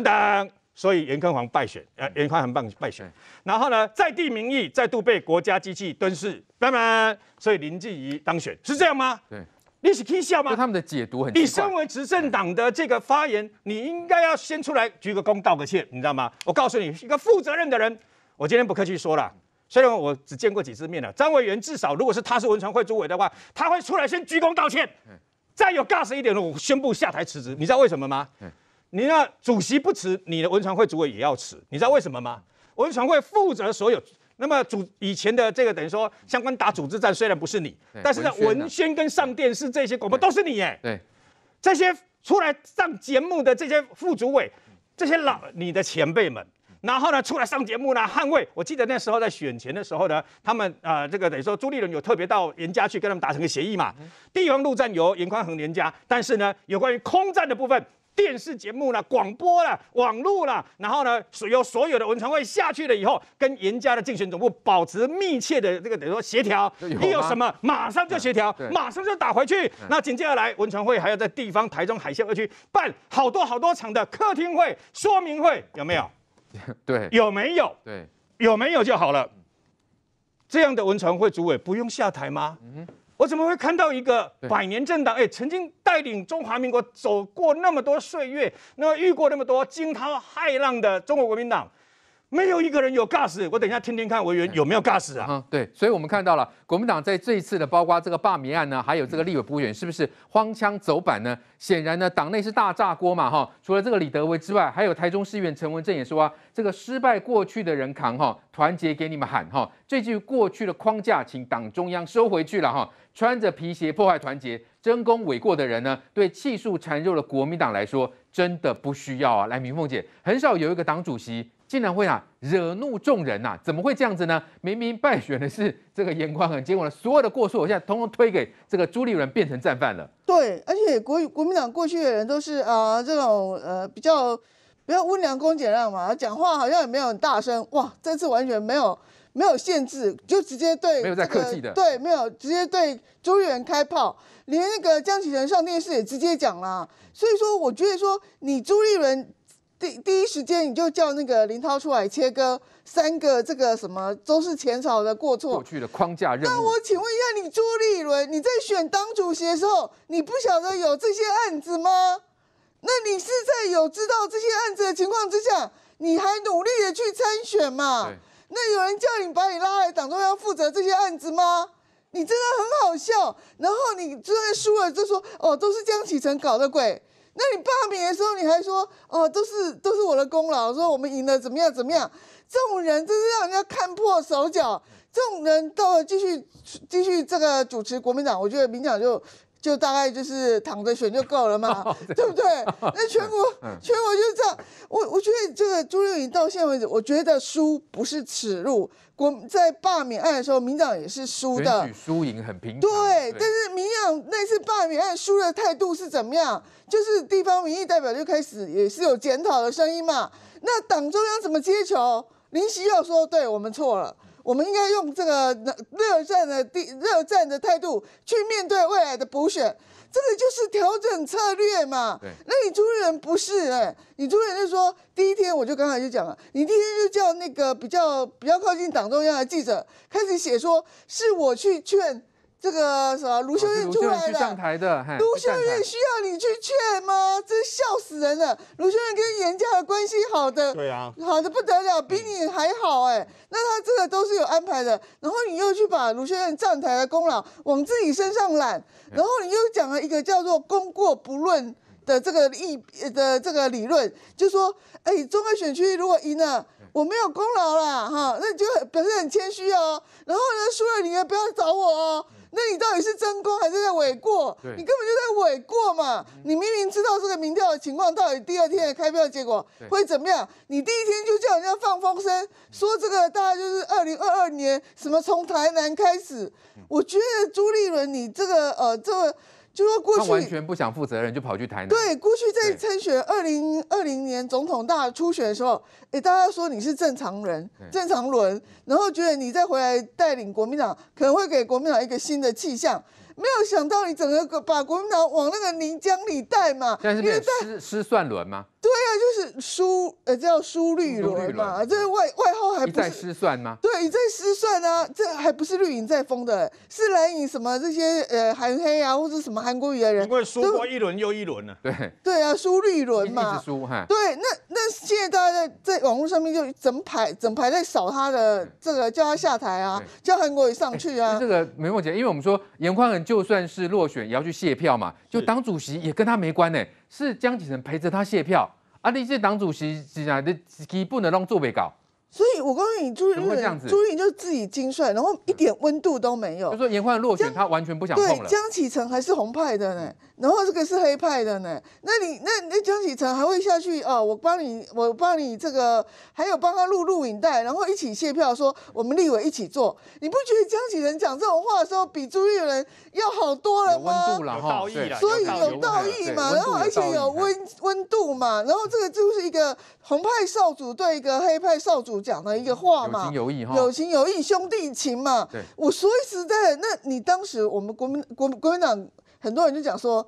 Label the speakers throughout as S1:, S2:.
S1: 等等，所以严康煌败选，呃，严宽很棒败选，然后呢，在地民意再度被国家机器吞噬，当然，所以林静怡当选，是这样吗？对，你是气笑吗？他们的解读很。你身为执政党的这个发言，你应该要先出来鞠个躬道个歉，你知道吗？我告诉你，一个负责任的人，我今天不客气说了，虽然我只见过几次面了，张委员至少如果是他是文传会主委的话，他会出来先鞠躬道歉。再有尬死一点的，我宣布下台辞职，你知道为什么吗？你那主席不辞，你的文传会主委也要辞，你知道为什么吗？文传会负责所有，那么主以前的这个等于说相关打组织战虽然不是你，但是在文宣跟上电视这些广播都是你耶。对，这些出来上节目的这些副主委，这些老你的前辈们，然后呢出来上节目呢捍卫，我记得那时候在选前的时候呢，他们啊这个等于说朱立伦有特别到严家去跟他们达成个协议嘛，地方陆战由严宽恒严家，但是呢有关于空战的部分。电视节目啦、广播啦、网络啦，然后呢，所有所有的文传会下去了以后，跟严家的竞选总部保持密切的这个，等于说协调，一有什么马上就协调，马上就打回去。那紧接着来，文传会还要在地方台中、海峡二区办好多好多场的客厅会、说明会，有没有？对，有没有？对，有没有就好了。这样的文传会主委不用下台吗？嗯我怎么会看到一个百年政党？哎，曾经带领中华民国走过那么多岁月，那么遇过那么多惊涛骇浪的中国国民党？没有一个人有 gas，我等一下听
S2: 听看委员有没有 gas 啊？嗯，对，所以我们看到了国民党在这一次的，包括这个罢免案呢，还有这个立委补选，是不是荒腔走板呢？显然呢，党内是大炸锅嘛，哈。除了这个李德威之外，还有台中市议员陈文正也说啊，这个失败过去的人扛哈，团结给你们喊哈，这句过去的框架，请党中央收回去了哈。穿着皮鞋破坏团结、真功诿过的人呢，对气数缠肉的国民党来说，真的不需要啊。来，明凤姐，很少有一个党主席。竟然会啊惹怒众人呐？怎么会这样子呢？明明败选的是这个严宽宏，结果呢所有的过错我现在通通推给这个朱立伦，变成战犯了。
S3: 对，而且国国民党过去的人都是啊这种呃比较比较温良恭俭让嘛，讲话好像也没有很大声。哇，这次完全没有没有限制，就直接对没有在客气的，对，没有直接对朱立伦开炮，连那个江启臣上电视也直接讲啦。所以说，我觉得说你朱立伦。第第一时间你就叫那个林涛出来切割三个这个什么都是前朝的过错。过
S2: 去的框架任务。那我
S3: 请问一下，你朱立伦你在选党主席的时候，你不晓得有这些案子吗？那你是在有知道这些案子的情况之下，你还努力的去参选嘛？那有人叫你把你拉来党中央负责这些案子吗？你真的很好笑。然后你虽然输了，就说哦都是江启程搞的鬼。那你罢免的时候，你还说哦，都是都是我的功劳，说我们赢了怎么样怎么样？这种人真是让人家看破手脚，这种人到继续继续这个主持国民党，我觉得民党就。就大概就是躺着选就够了嘛，对不对？那全国全国就这样。我我觉得这个朱立伦到现在为止，我觉得输不是耻辱。国在罢免案的时候，民党也是输的。
S2: 输赢很平常。对，但是
S3: 民党那次罢免案输的态度是怎么样？就是地方民意代表就开始也是有检讨的声音嘛。那党中央怎么接球？林夕又说：“对，我们错了。”我们应该用这个热战的地热战的态度去面对未来的补选，这个就是调整策略嘛。对，那你朱人不是哎，你朱人就说，第一天我就刚才就讲了，你第一天就叫那个比较比较靠近党中央的记者开始写说，是我去劝。这个什么卢秀燕出来
S2: 的，卢秀燕
S3: 需要你去劝吗？真笑死人了。卢秀燕跟严家的关系好的，对啊，好的不得了，比你还好哎。那他这个都是有安排的，然后你又去把卢秀燕站台的功劳往自己身上揽，然后你又讲了一个叫做“功过不论”的这个理的这个理论，就说，哎，中立选区如果赢了，我没有功劳啦，哈，那你就表示很谦虚哦。然后呢，输了你也不要找我哦。那你到底是真功还是在伪过？你根本就在伪过嘛！你明明知道这个民调的情况，到底第二天的开票结果会怎么样？你第一天就叫人家放风声，说这个大概就是二零二二年什么从台南开始。我觉得朱立伦，你这个呃，这。个。就说过去他完全
S2: 不想负责任，就跑去台南。对，
S3: 过去在参选二零二零年总统大初选的时候，哎，大家说你是正常人、正常轮，然后觉得你再回来带领国民党，可能会给国民党一个新的气象。没有想到你整个把国民党往那个泥浆里带嘛，在
S2: 是失失算轮吗？
S3: 对。那就是输，呃，叫输绿轮嘛，这外外号还不是
S2: 失算吗？
S3: 对，再失算啊，这还不是绿营在封的，是蓝营什么这些呃韩黑啊，或者什么韩国语的人，因为说过一
S1: 轮又一轮了。对
S3: 对啊，输绿轮嘛。
S1: 输
S2: 哈。对，
S3: 那那现在大家在在网络上面就整排整排在扫他的这个，叫他下台啊，叫韩国语上去啊。
S2: 这个没问题，因为我们说严宽仁就算是落选也要去卸票嘛，就党主席也跟他没关诶，是江启臣陪着他卸票。啊！你是党主席，是啊，你基本不能让做白搞。
S3: 所以，我告诉你，朱云，朱云就自己精帅，然后一点温度都没有。就
S2: 说严欢落选，他完全不想碰了。对，江
S3: 启程还是红派的呢。然后这个是黑派的呢，那你那那江启臣还会下去哦，我帮你，我帮你这个，还有帮他录录影带，然后一起卸票，说我们立委一起做，你不觉得江启臣讲这种话的时候，比朱立伦要好多了吗？温度了哈，所以有道义嘛，然后而且有温温度嘛，然后这个就是一个红派少主对一个黑派少主讲的一个话嘛，有情有义哈，有情有义兄弟情嘛，我说实在的，那你当时我们国民国国民党。很多人就讲说。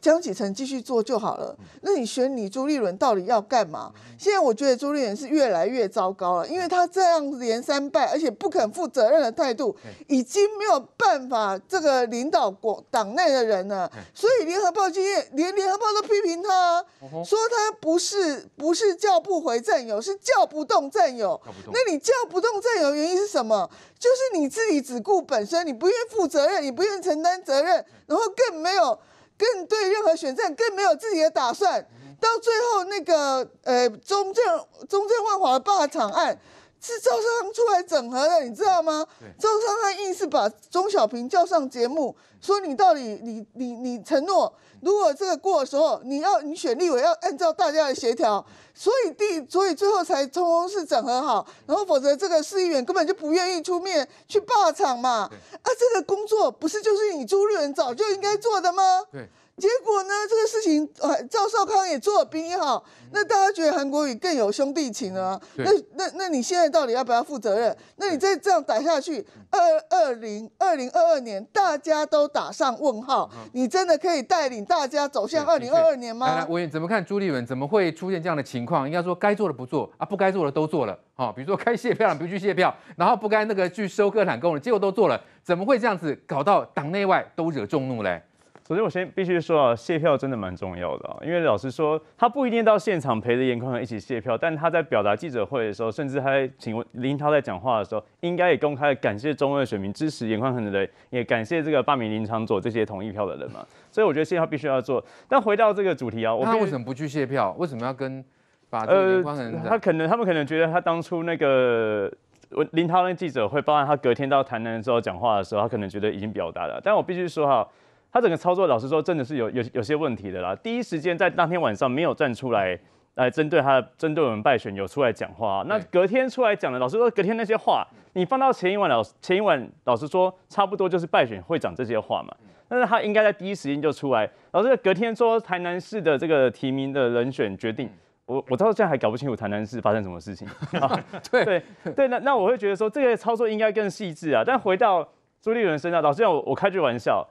S3: 江启澄继续做就好了。那你选你朱立伦到底要干嘛？现在我觉得朱立伦是越来越糟糕了，因为他这样连三败，而且不肯负责任的态度，已经没有办法这个领导国党内的人了。所以联合报今天连联合报都批评他，说他不是不是叫不回战友，是叫不动战友。那你叫不动战友的原因是什么？就是你自己只顾本身，你不愿意负责任，你不愿意承担责任，然后更没有。更对任何选战，更没有自己的打算。到最后那个呃，中正中正万华霸场案，是赵商出来整合的，你知道吗？赵商他硬是把钟小平叫上节目，说你到底你你你承诺。如果这个过的时候，你要你选立委要按照大家的协调，所以第所以最后才通通是整合好，然后否则这个市议员根本就不愿意出面去霸场嘛。啊，这个工作不是就是你朱立伦早就应该做的吗？对。结果呢？这个事情，哎，赵少康也做比兵好，那大家觉得韩国瑜更有兄弟情啊？那那那你现在到底要不要负责任？那你再这样打下去，二二零二零二二年大家都打上问号，你真的可以带领大家走向二零二二年吗？
S2: 我怎么看朱立文怎么会出现这样的情况？应该说该做的不做啊，不该做的都做了好，比如说该卸票，不去卸票，然后不该那个去收客产工人，结果都做了，怎么会这样子搞到党内外都惹众怒
S4: 嘞？首先，我先必须说啊，谢票真的蛮重要的啊。因为老实说，他不一定到现场陪着颜宽恒一起谢票，但他在表达记者会的时候，甚至他请林涛在讲话的时候，应该也公开感谢中二选民支持颜宽恒的，人，也感谢这个罢免林长左这些同意票的人嘛。所以我觉得，谢票必须要做。但回到这个主题啊，我他为什么不去谢票？为什么要跟把颜宽恒？他可能他们可能觉得他当初那个我林涛那记者会包含他隔天到台南之后讲话的时候，他可能觉得已经表达了。但我必须说哈。他整个操作，老实说，真的是有有有些问题的啦。第一时间在那天晚上没有站出来，来针对他，针对我们败选有出来讲话。那隔天出来讲的，老实说，隔天那些话，你放到前一晚，老前一晚，老实说，差不多就是败选会讲这些话嘛。但是他应该在第一时间就出来。老师在隔天说台南市的这个提名的人选决定，我我到现在还搞不清楚台南市发生什么事情。对对对，那那我会觉得说这个操作应该更细致啊。但回到朱立伦身上，老实讲，我我开句玩笑。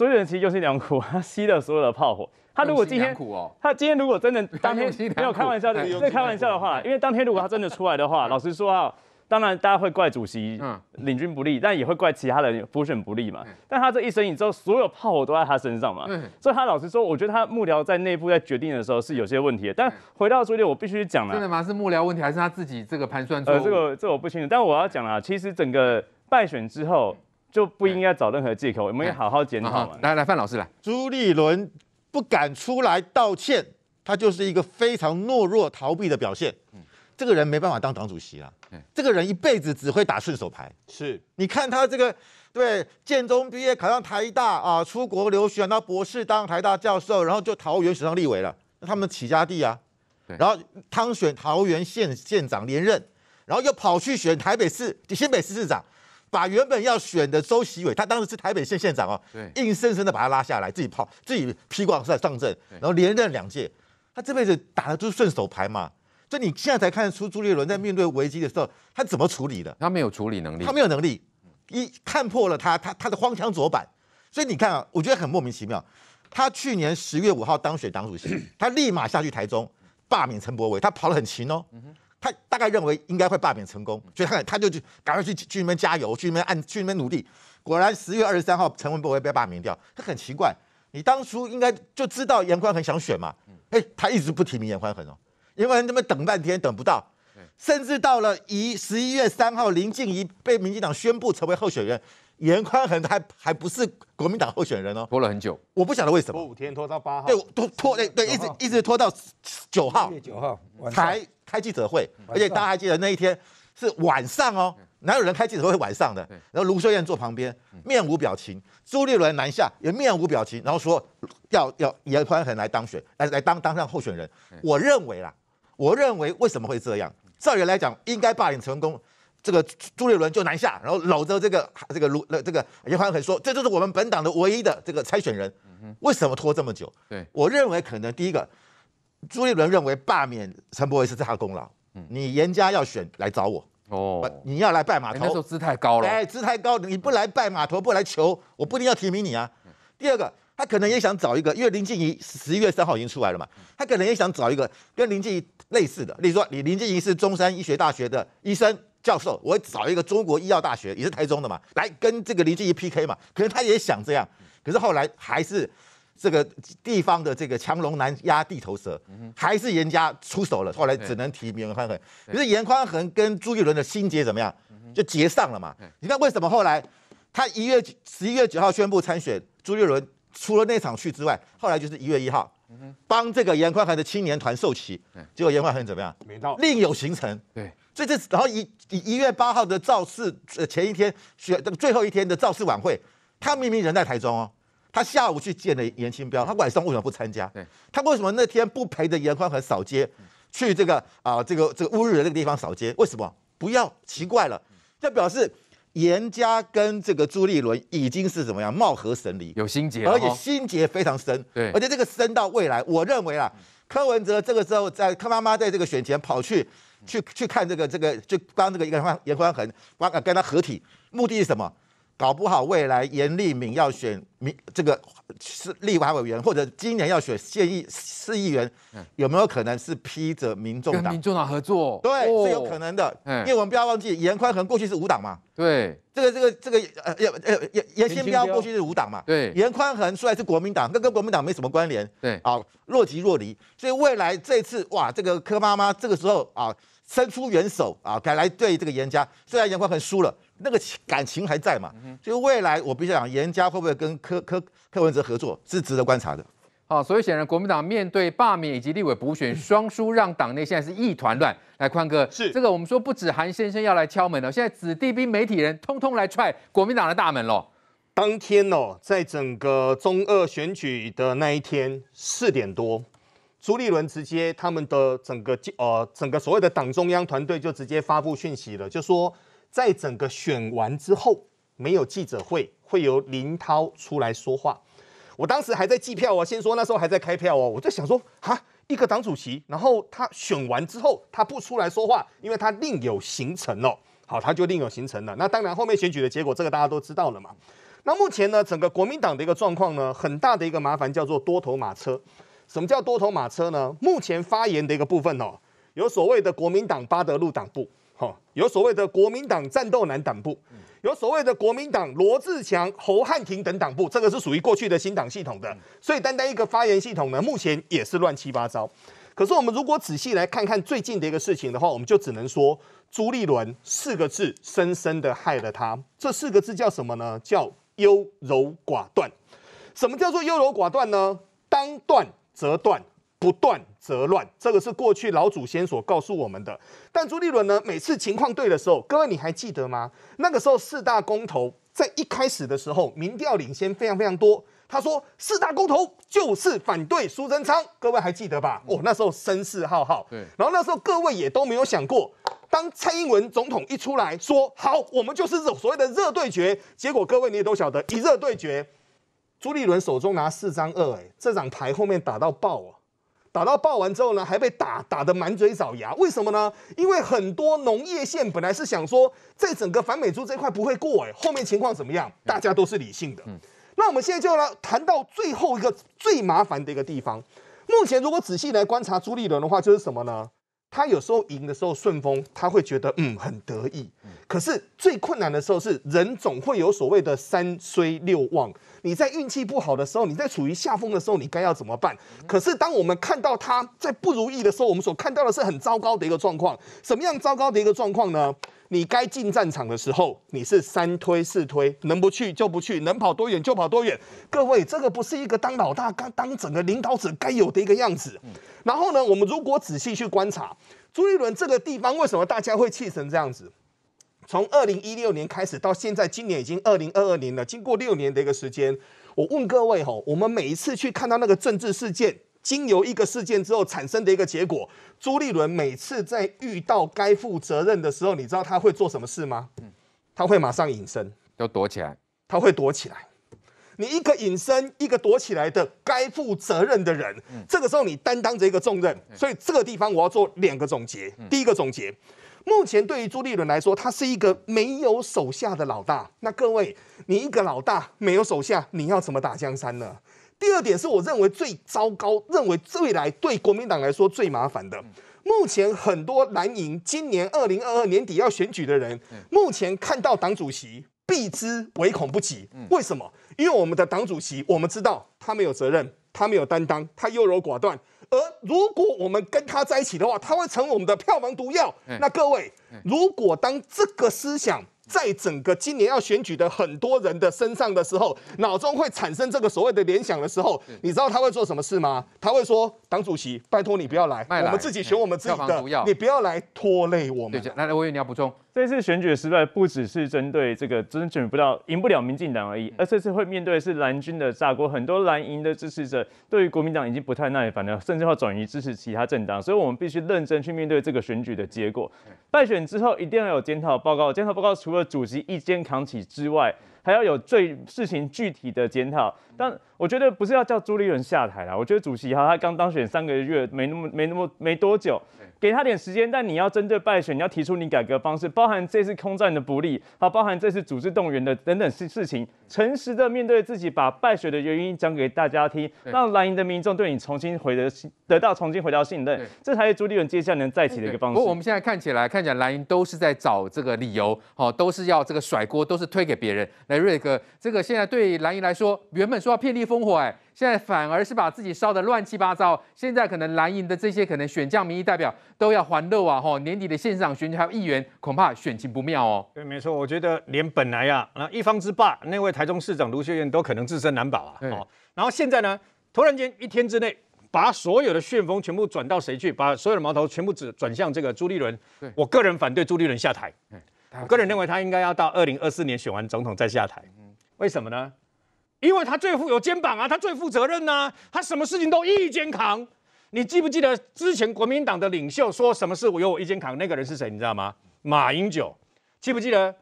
S4: 所立伦其实就是两苦，他吸了所有的炮火。他如果今天，他今天如果真的当天 没有开玩笑，最开玩笑的话，因为当天如果他真的出来的话，老实说啊，当然大家会怪主席领军不利，但也会怪其他人辅选不利嘛。但他这一生，影之后，所有炮火都在他身上嘛。所以他老实说，我觉得他幕僚在内部在决定的时候是有些问题。但回到朱立我必须讲了。真的
S2: 吗？是幕僚问题，还是他自己这个盘算？呃，这个
S4: 这我不清楚。但我要讲了，其实整个败选之后。就不应该找任何借口，我们要好好检讨嘛。来
S5: 来，范老师来。朱立伦不敢出来道歉，他就是一个非常懦弱、逃避的表现。嗯，这个人没办法当党主席了。嗯，这个人一辈子只会打顺手牌。是，你看他这个对，建中毕业考上台大啊，出国留学拿博士，当台大教授，然后就桃园选上立委了，那他们起家地啊。然后汤选桃园县县长连任，然后又跑去选台北市新北市市长。把原本要选的周席伟，他当时是台北县县长哦，硬生生的把他拉下来，自己跑，自己披挂上上阵，然后连任两届。他这辈子打的都是顺手牌嘛，所以你现在才看得出朱立伦在面对危机的时候，他怎么处理的？他没有处理能力，他没有能力，一看破了他他他的荒腔左板。所以你看啊，我觉得很莫名其妙。他去年十月五号当选党主席，他立马下去台中罢免陈柏伟，他跑得很勤哦。他大概认为应该会罢免成功，所以他他就去赶快去去那边加油，去那边按去那边努力。果然十月二十三号，陈文博会被罢免掉。他很奇怪，你当初应该就知道严宽很想选嘛？哎，他一直不提名严宽很哦。严宽衡他们等半天等不到，甚至到了一十一月三号，林静怡被民进党宣布成为候选人，严宽衡还还不是国民党候选人哦。拖了很久，我不晓得为什么拖五天
S6: 拖到八号，对，
S5: 拖拖对对，一直一直拖到九号，九号才。开记者会，而且大家还记得那一天是晚上哦，哪有人开记者会晚上的？然后卢秀燕坐旁边，面无表情；朱立伦南下也面无表情，然后说要要严宽衡来当选，来来当当上候选人。我认为啦，我认为为什么会这样？照原来讲，应该罢免成功，这个朱立伦就南下，然后搂着这个这个卢这个严宽衡说，这就是我们本党的唯一的这个参选人。为什么拖这么久？对我认为可能第一个。朱立伦认为罢免陈伯伟是他的功劳。你严家要选来找我哦，你要来拜码头，那时候太高了。哎，姿太高，你不来拜码头，不来求，我不一定要提名你啊。第二个，他可能也想找一个，因为林静怡十一月三号已经出来了嘛，他可能也想找一个跟林静怡类似的。例如说，你林静怡是中山医学大学的医生教授，我找一个中国医药大学也是台中的嘛，来跟这个林靖怡 PK 嘛，可能他也想这样，可是后来还是。这个地方的这个强龙难压地头蛇，还是严家出手了。后来只能提严宽恒。可是严宽恒跟朱一伦的心结怎么样？就结上了嘛。你看为什么后来他一月十一月九号宣布参选，朱立伦除了那场去之外，后来就是一月一号帮这个严宽恒的青年团授旗。结果严宽恒怎么样？没到，另有行程。对，以这然后一一月八号的造势，呃，前一天选，这个最后一天的造势晚会，他明明人在台中哦。他下午去见了严清标，他晚上为什么不参加？他为什么那天不陪着严宽恒扫街，去这个啊这个这个乌日的那个地方扫街？为什么？不要，奇怪了，这表示严家跟这个朱立伦已经是怎么样貌合神离，有心结，而且心结非常深。对，而且这个深到未来，我认为啊，柯文哲这个时候在柯妈妈在这个选前跑去去去看这个这个，就帮这个严宽严宽恒跟跟他合体，目的是什么？搞不好未来严立敏要选民这个是立法委员，或者今年要选县议市议员，有没有可能是披着民众党？跟民众党合作，对，是有可能的。哎，因为我们不要忘记严宽恒过去是五党嘛，对，这个这个这个呃，严严严新彪过去是五党嘛，对，严宽恒出来是国民党，跟跟国民党没什么关联，对，啊，若即若离。所以未来这次哇，这个柯妈妈这个时候啊，伸出援手啊，敢来对这个严家，虽然严宽恒输了。那个情感情还在嘛？就未来我比较讲严家会不会跟柯柯柯文哲合作，是值得观察的。
S2: 好，所以显然国民党面对罢免以及立委补选双输，让党内现在是一团乱。来，宽哥是这个，我们说不止韩先生要来敲门了，现在子弟兵、媒体人通通来踹国民党的大门了。
S6: 当天哦，在整个中二选举的那一天四点多，朱立伦直接他们的整个呃整个所谓的党中央团队就直接发布讯息了，就说。在整个选完之后，没有记者会，会由林涛出来说话。我当时还在计票，哦，先说那时候还在开票哦，我就想说，哈，一个党主席，然后他选完之后他不出来说话，因为他另有行程哦。好，他就另有行程了。那当然后面选举的结果，这个大家都知道了嘛。那目前呢，整个国民党的一个状况呢，很大的一个麻烦叫做多头马车。什么叫多头马车呢？目前发言的一个部分哦，有所谓的国民党巴德路党部。哦，有所谓的国民党战斗男党部，有所谓的国民党罗志强、侯汉廷等党部，这个是属于过去的新党系统的。所以单单一个发言系统呢，目前也是乱七八糟。可是我们如果仔细来看看最近的一个事情的话，我们就只能说朱立伦四个字深深的害了他。这四个字叫什么呢？叫优柔寡断。什么叫做优柔寡断呢？当断则断，不断。则乱，这个是过去老祖先所告诉我们的。但朱立伦呢，每次情况对的时候，各位你还记得吗？那个时候四大公投在一开始的时候，民调领先非常非常多。他说四大公投就是反对苏贞昌，各位还记得吧？哦，那时候声势浩浩。对。然后那时候各位也都没有想过，当蔡英文总统一出来说好，我们就是所谓的热对决。结果各位你也都晓得，一热对决，朱立伦手中拿四张二，哎，这张牌后面打到爆啊！打到爆完之后呢，还被打打得满嘴找牙，为什么呢？因为很多农业县本来是想说，在整个反美猪这块不会过哎，后面情况怎么样，大家都是理性的。那我们现在就来谈到最后一个最麻烦的一个地方。目前如果仔细来观察朱立伦的话，就是什么呢？他有时候赢的时候顺风，他会觉得嗯很得意。可是最困难的时候是人总会有所谓的三衰六旺。你在运气不好的时候，你在处于下风的时候，你该要怎么办？可是当我们看到他在不如意的时候，我们所看到的是很糟糕的一个状况。什么样糟糕的一个状况呢？你该进战场的时候，你是三推四推，能不去就不去，能跑多远就跑多远。各位，这个不是一个当老大、该当整个领导者该有的一个样子。然后呢，我们如果仔细去观察朱一伦这个地方，为什么大家会气成这样子？从二零一六年开始到现在，今年已经二零二二年了，经过六年的一个时间，我问各位吼，我们每一次去看到那个政治事件。经由一个事件之后产生的一个结果，朱立伦每次在遇到该负责任的时候，你知道他会做什么事吗？他会马上隐身，
S2: 要躲起来。
S6: 他会躲起来。你一个隐身，一个躲起来的该负责任的人，这个时候你担当着一个重任。所以这个地方我要做两个总结。第一个总结，目前对于朱立伦来说，他是一个没有手下的老大。那各位，你一个老大没有手下，你要怎么打江山呢？第二点是我认为最糟糕，认为未来对国民党来说最麻烦的。目前很多蓝营今年二零二二年底要选举的人，目前看到党主席避之唯恐不及。为什么？因为我们的党主席，我们知道他没有责任，他没有担当，他优柔寡断。而如果我们跟他在一起的话，他会成我们的票房毒药。那各位，如果当这个思想，在整个今年要选举的很多人的身上的时候，脑中会产生这个所谓的联想的时候，你知道他会做什么事吗？他会说：“党主席，拜托你不要来，我们自己选我们自己的，你不要来拖累我们。”
S4: 来来，我为你要补充，这次选举的失败不只是针对这个真选不到、赢不了民进党而已，而这次会面对的是蓝军的炸锅，很多蓝营的支持者对于国民党已经不太耐烦了，甚至要转移支持其他政党，所以我们必须认真去面对这个选举的结果。败选之后一定要有检讨报告，检讨报告除了主席一肩扛起之外。还要有最事情具体的检讨，但我觉得不是要叫朱立伦下台啦。我觉得主席哈，他刚当选三个月，没那么没那么没多久，给他点时间。但你要针对败选，你要提出你改革方式，包含这次空战的不利，好，包含这次组织动员的等等事事情，诚实的面对自己，把败选的原因讲给大家听，让蓝营的民众对你重新回得得到重新回到信任，这才是朱立
S2: 伦接下来能再起的一个方式。不，过我们现在看起来，看起来蓝营都是在找这个理由，好，都是要这个甩锅，都是推给别人。来瑞哥，这个现在对蓝营来说，原本说要遍地烽火，哎，现在反而是把自己烧得乱七八糟。现在可能蓝营的这些可能选将民意代表都要还热啊，吼，年底的县长选举还有议员，恐怕选情不妙哦。对，没错，我觉得连本来呀，那一方之霸那位台中市长卢秀燕都可能自身难保啊，哦，
S1: 然后现在呢，突然间一天之内把所有的旋风全部转到谁去，把所有的矛头全部指转向这个朱立伦。对我个人反对朱立伦下台。我个人认为他应该要到二零二四年选完总统再下台。嗯，为什么呢？因为他最富有肩膀啊，他最负责任呐，他什么事情都一肩扛。你记不记得之前国民党的领袖说什么事我由我一肩扛？那个人是谁？你知道吗？马英九。记不记得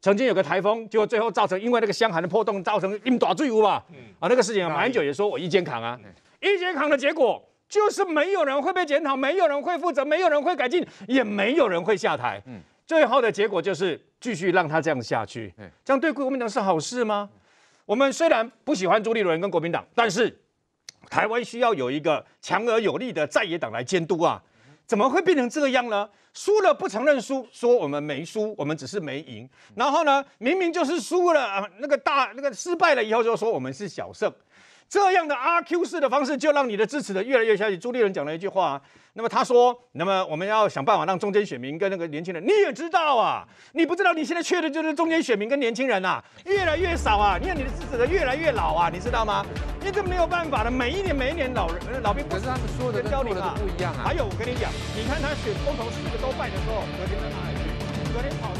S1: 曾经有个台风，结果最后造成因为那个箱涵的破洞造成一大巨屋啊？啊，那个事情马英九也说我一肩扛啊。一肩扛的结果就是没有人会被检讨，没有人会负责，没有人会改进，也没有人会下台。嗯。最后的结果就是继续让他这样下去，这样对国民党是好事吗？我们虽然不喜欢朱立伦跟国民党，但是台湾需要有一个强而有力的在野党来监督啊！怎么会变成这个样呢？输了不承认输，说我们没输，我们只是没赢。然后呢，明明就是输了啊，那个大那个失败了以后就说我们是小胜。这样的阿 Q 式的方式，就让你的支持的越来越下去。朱立伦讲了一句话，那么他说，那么我们要想办法让中间选民跟那个年轻人，你也知道啊，你不知道你现在缺的就是中间选民跟年轻人呐，越来越少啊，你为你的支持的越来越老啊，你知道吗？你这没有办法的，每一年每一年老人老兵不是他跟老的不一样啊。还有我跟你讲，
S3: 你看他选工头四个都败的时候，昨天在哪里去？昨天跑。